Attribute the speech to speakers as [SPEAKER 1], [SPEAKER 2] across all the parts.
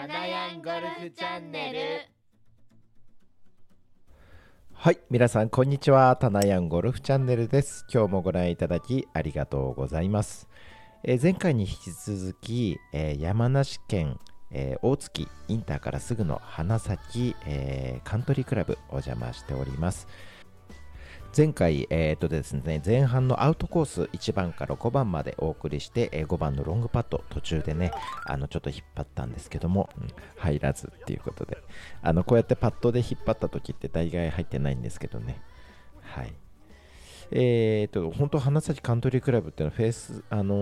[SPEAKER 1] かなやんゴルフチャンネルはい、皆さんこんにちは。たなやんゴルフチャンネルです。今日もご覧いただきありがとうございます。えー、前回に引き続き、えー、山梨県、えー、大月インターからすぐの花咲、えカントリークラブお邪魔しております。前回、えーとですね、前半のアウトコース1番から5番までお送りして、え5番のロングパット途中でねあのちょっと引っ張ったんですけども、うん、入らずっていうことであのこうやってパットで引っ張った時って大概入ってないんですけどねはいえー、っと、本当、花咲カントリークラブっていうのはフェース、あの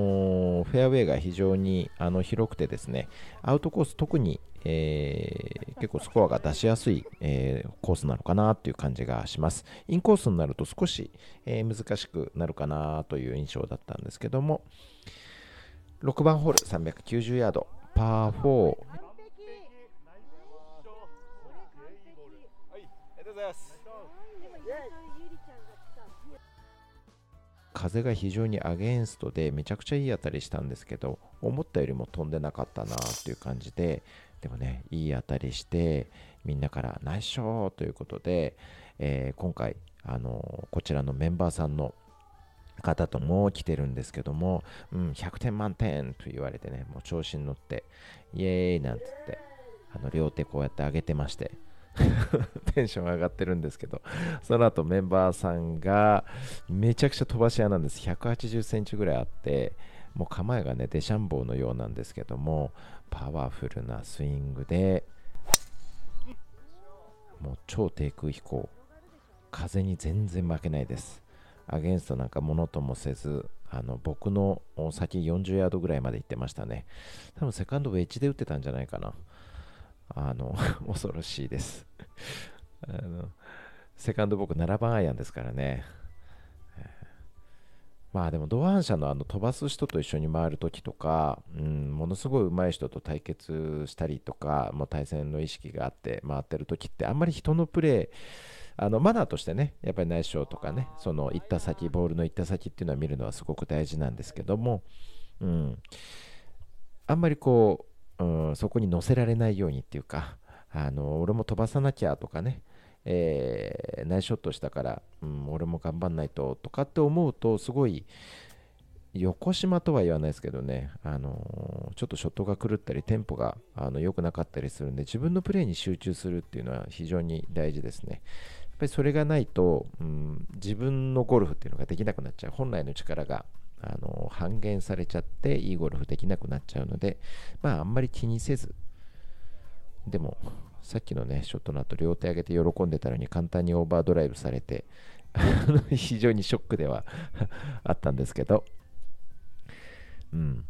[SPEAKER 1] ー、フェアウェイが非常にあの広くてですね、アウトコース特に、えー、結構スコアが出しやすい、えー、コースなのかなという感じがします。インコースになると少し、えー、難しくなるかなという印象だったんですけども、6番ホール390ヤード、パー4。ありがとうございます。風が非常にアゲンストでめちゃくちゃいい当たりしたんですけど思ったよりも飛んでなかったなっていう感じででもねいい当たりしてみんなから「ナイスショー!」ということで、えー、今回あのこちらのメンバーさんの方とも来てるんですけども、うん、100点満点と言われてね、もう調子に乗って、イエーイなんつって、あの両手こうやって上げてまして、テンション上がってるんですけど、その後メンバーさんがめちゃくちゃ飛ばし屋なんです。180センチぐらいあって、もう構えがね、デシャンボーのようなんですけども、パワフルなスイングで、もう超低空飛行。風に全然負けないです。アゲンストなんかものともせず、あの僕の先40ヤードぐらいまで行ってましたね。多分セカンドウェッジで打ってたんじゃないかな。あの 恐ろしいですあのセカンド僕7番アイアンですからねまあでも同伴者のあの飛ばす人と一緒に回る時とか、うん、ものすごい上手い人と対決したりとか、もう対戦の意識があって回ってる時ってあんまり人のプレーあのマナーとしてねやっぱり内緒とかねその行った先ボールの行った先っていうのは見るのはすごく大事なんですけども、うん、あんまりこう、うん、そこに乗せられないようにっていうかあの俺も飛ばさなきゃとかね、えー、ナイスショットしたから、うん、俺も頑張んないととかって思うとすごい横島とは言わないですけどね、あのー、ちょっとショットが狂ったりテンポがあの良くなかったりするんで自分のプレーに集中するっていうのは非常に大事ですね。やっぱりそれがないと、うん、自分のゴルフっていうのができなくなっちゃう本来の力があの半減されちゃっていいゴルフできなくなっちゃうのでまああんまり気にせずでもさっきのねショットの後両手上げて喜んでたのに簡単にオーバードライブされて 非常にショックでは あったんですけどうん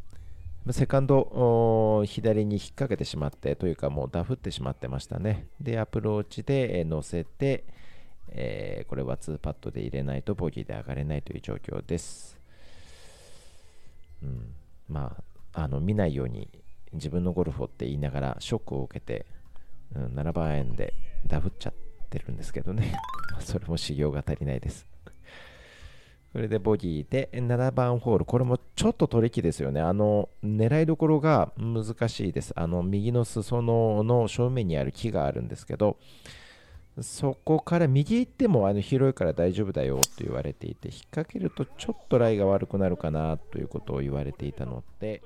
[SPEAKER 1] セカンド左に引っ掛けてしまってというかもうダフってしまってましたねでアプローチで乗せて、えー、これは2パットで入れないとボギーで上がれないという状況ですうん、まああの見ないように自分のゴルフをって言いながらショックを受けて、うん、7番アイアンでダブっちゃってるんですけどね それも修行が足りないですこれでボギーで7番ホールこれもちょっと取り木ですよねあの狙いどころが難しいですあの右の裾野の正面にある木があるんですけどそこから右行ってもあの広いから大丈夫だよと言われていて引っ掛けるとちょっとライが悪くなるかなということを言われていたので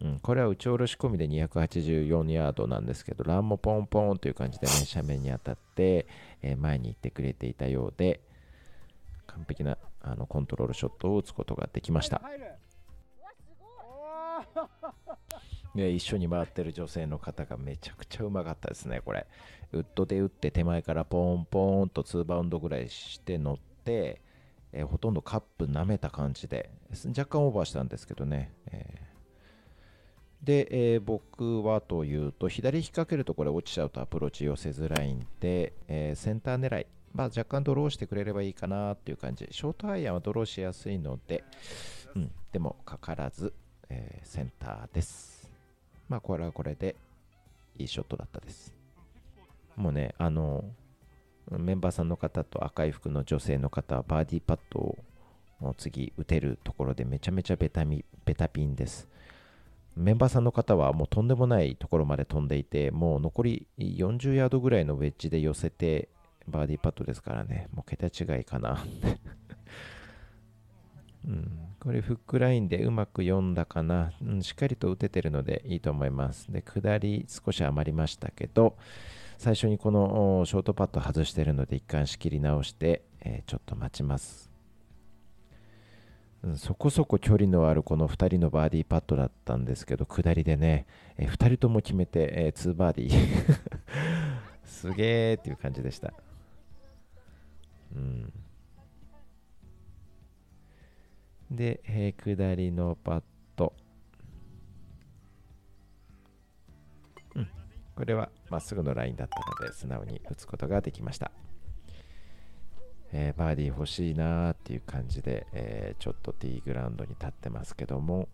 [SPEAKER 1] うん、これは打ち下ろし込みで284ヤードなんですけどランもポンポンという感じでね斜面に当たって、えー、前に行ってくれていたようで完璧なあのコントロールショットを打つことができました。ね、一緒に回ってる女性の方がめちゃくちゃうまかったですね、これ。ウッドで打って手前からポンポンと2バウンドぐらいして乗って、えー、ほとんどカップ舐めた感じで、若干オーバーしたんですけどね。えー、で、えー、僕はというと、左引っ掛けるとこれ落ちちゃうとアプローチ寄せづらいんで、えセンター狙い。まあ、若干ドローしてくれればいいかなっていう感じ。ショートアイアンはドローしやすいので、うん、でもかからず、えセンターです。まあこれはこれでいいショットだったです。もうね、あの、メンバーさんの方と赤い服の女性の方はバーディーパットを次打てるところでめちゃめちゃベタミベタピンです。メンバーさんの方はもうとんでもないところまで飛んでいて、もう残り40ヤードぐらいのウェッジで寄せてバーディーパットですからね、もう桁違いかな うん、これフックラインでうまく読んだかな、うん、しっかりと打ててるのでいいと思います。で、下り少し余りましたけど、最初にこのショートパット外してるので一貫仕切り直して、えー、ちょっと待ちます、うん。そこそこ距離のあるこの2人のバーディーパットだったんですけど下りでね、えー、2人とも決めて、えー、2バーディー すげえっていう感じでした。うんで、えー、下りのパット。うん。これはまっすぐのラインだったので、素直に打つことができました。えー、バーディー欲しいなーっていう感じで、えー、ちょっとティーグラウンドに立ってますけども、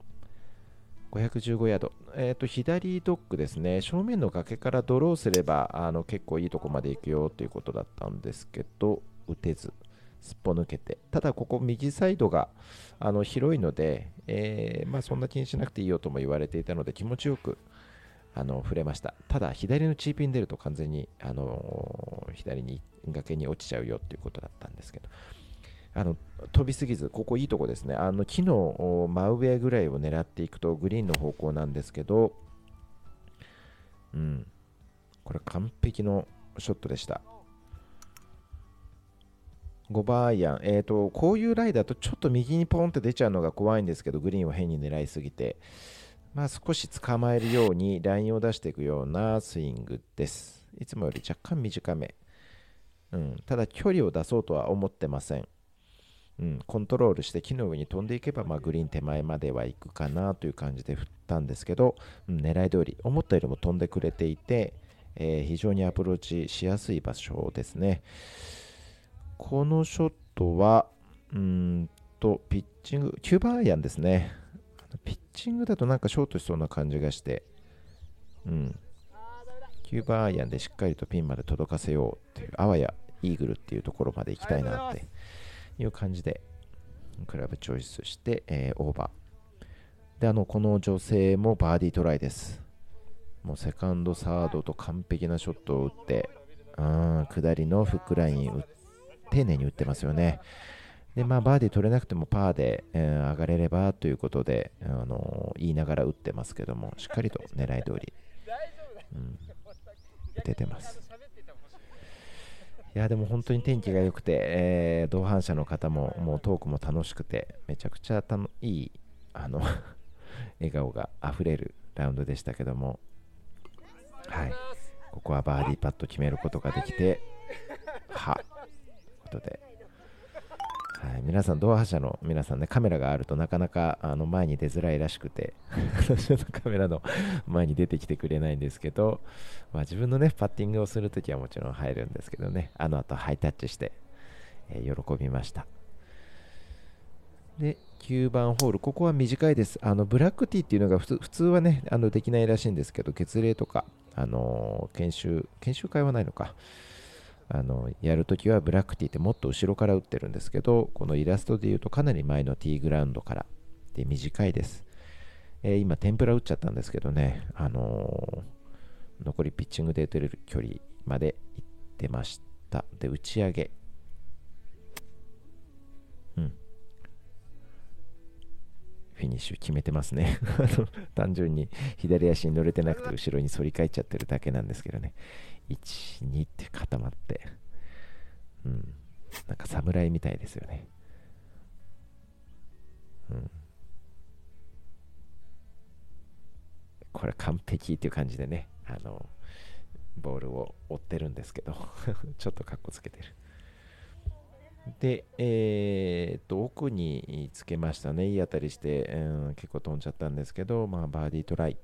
[SPEAKER 1] 515ヤード、えーと、と左ドッグですね、正面の崖からドローすればあの結構いいとこまで行くよということだったんですけど、打てず、すっぽ抜けて、ただここ右サイドがあの広いので、えー、まあ、そんな気にしなくていいよとも言われていたので気持ちよくあの触れました。ただ左のチーピン出ると完全に、あの左に崖に落ちちゃうよっていうことだったんですけど、あの飛びすぎず、ここいいとこですね。あの木の真上ぐらいを狙っていくとグリーンの方向なんですけど、うん、これ完璧のショットでした。5番アイアン、えーと、こういうライだとちょっと右にポンって出ちゃうのが怖いんですけど、グリーンを変に狙いすぎて、まあ、少し捕まえるようにラインを出していくようなスイングです。いつもより若干短め。うん、ただ、距離を出そうとは思ってません。うん、コントロールして木の上に飛んでいけば、まあ、グリーン手前までは行くかなという感じで振ったんですけど、うん、狙い通り思ったよりも飛んでくれていて、えー、非常にアプローチしやすい場所ですね。このショットは、うんと、ピッチング、9番アイアンですね。ピッチングだとなんかショートしそうな感じがして、うん。9番アイアンでしっかりとピンまで届かせようっていう、あわやイーグルっていうところまで行きたいなっていう感じで、クラブチョイスして、えー、オーバー。で、あの、この女性もバーディートライです。もうセカンド、サードと完璧なショットを打って、下りのフックライン打って、丁寧に打ってますよね。でまあ、バーディー取れなくてもパーで、えー、上がれればということで、あのー、言いながら打ってますけども、しっかりと狙い通り、うん、打ててます。いやでも本当に天気が良くて、えー、同伴者の方ももうトークも楽しくてめちゃくちゃたのいいあの 笑顔があふれるラウンドでしたけども、はい、ここはバーディーパット決めることができてはで。はい、皆さん、ドア覇者の皆さんね、カメラがあるとなかなかあの前に出づらいらしくて、私のカメラの前に出てきてくれないんですけど、まあ、自分のね、パッティングをするときはもちろん入るんですけどね、あの後ハイタッチして、えー、喜びました。で、9番ホール、ここは短いです。あのブラックティーっていうのが普通はね、あのできないらしいんですけど、月齢とか、あのー、研修、研修会はないのか。あのやるときはブラックティーってもっと後ろから打ってるんですけどこのイラストで言うとかなり前のティーグラウンドからで短いです、えー、今天ぷら打っちゃったんですけどね、あのー、残りピッチングで打てる距離まで行ってましたで打ち上げうんフィニッシュ決めてますね 単純に左足に乗れてなくて後ろに反り返っちゃってるだけなんですけどね12って固まって、うん、なんか侍みたいですよね。うん。これ完璧っていう感じでね、あの、ボールを追ってるんですけど ちょっとかっこつけてる。で、えー、っと、奥につけましたね。いい当たりして、うん、結構飛んじゃったんですけど、まあ、バーディートライ。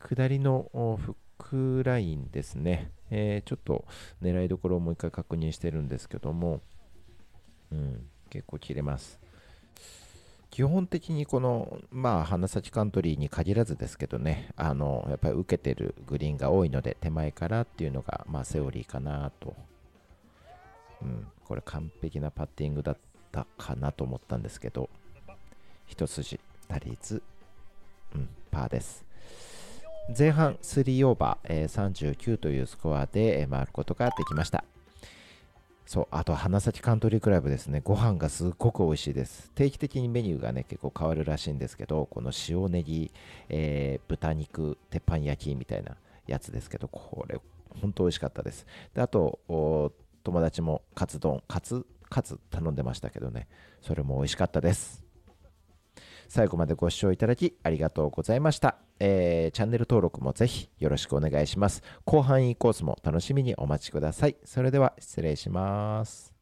[SPEAKER 1] 下りのフックラインですね、えー、ちょっと狙いどころをもう一回確認してるんですけども、うん、結構切れます。基本的にこの、まあ、花咲カントリーに限らずですけどね、あの、やっぱり受けてるグリーンが多いので、手前からっていうのが、まあ、セオリーかなと。うん、これ完璧なパッティングだったかなと思ったんですけど、一筋足りず、うん、パーです。前半3オーバー、えー、39というスコアで、回ることができましたそうあと花咲カントリークラブですねご飯がすっごく美味しいです定期的にメニューがね結構変わるらしいんですけどこの塩ネギ、えー、豚肉鉄板焼きみたいなやつですけどこれ本当美味しかったですであと友達もカツ丼カツカツ頼んでましたけどねそれも美味しかったです最後までご視聴いただきありがとうございました。えー、チャンネル登録もぜひよろしくお願いします。後半囲コースも楽しみにお待ちください。それでは失礼します。